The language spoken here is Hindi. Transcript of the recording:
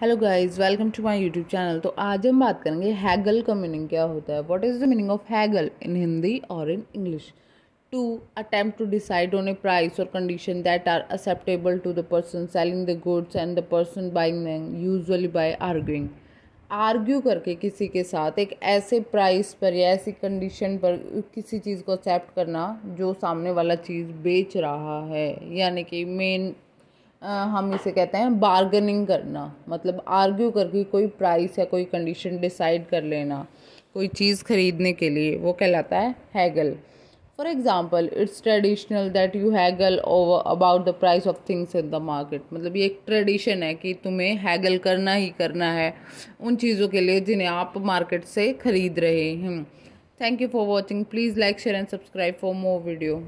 hello guys welcome to my YouTube channel तो आज हम बात करेंगे हैगल का मीनिंग क्या होता है what is the meaning of haggle in Hindi और in English to attempt to decide on a price और condition that are acceptable to the person selling the goods and the person buying them usually by arguing argue करके किसी के साथ एक ऐसे प्राइस पर या ऐसी कंडीशन पर किसी चीज़ को एक्सेप्ट करना जो सामने वाला चीज़ बेच रहा है यानी कि मेन हम इसे कहते हैं बार्गेनिंग करना मतलब आर्ग्यू करके कोई प्राइस या कोई कंडीशन डिसाइड कर लेना कोई चीज़ खरीदने के लिए वो कहलाता है haggle for example it's traditional that you haggle over about the price of things in the market मतलब ये एक ट्रेडिशन है कि तुम्हें हैगल करना ही करना है उन चीज़ों के लिए जिन्हें आप मार्केट से ख़रीद रहे हैं thank you for watching please like share and subscribe for more video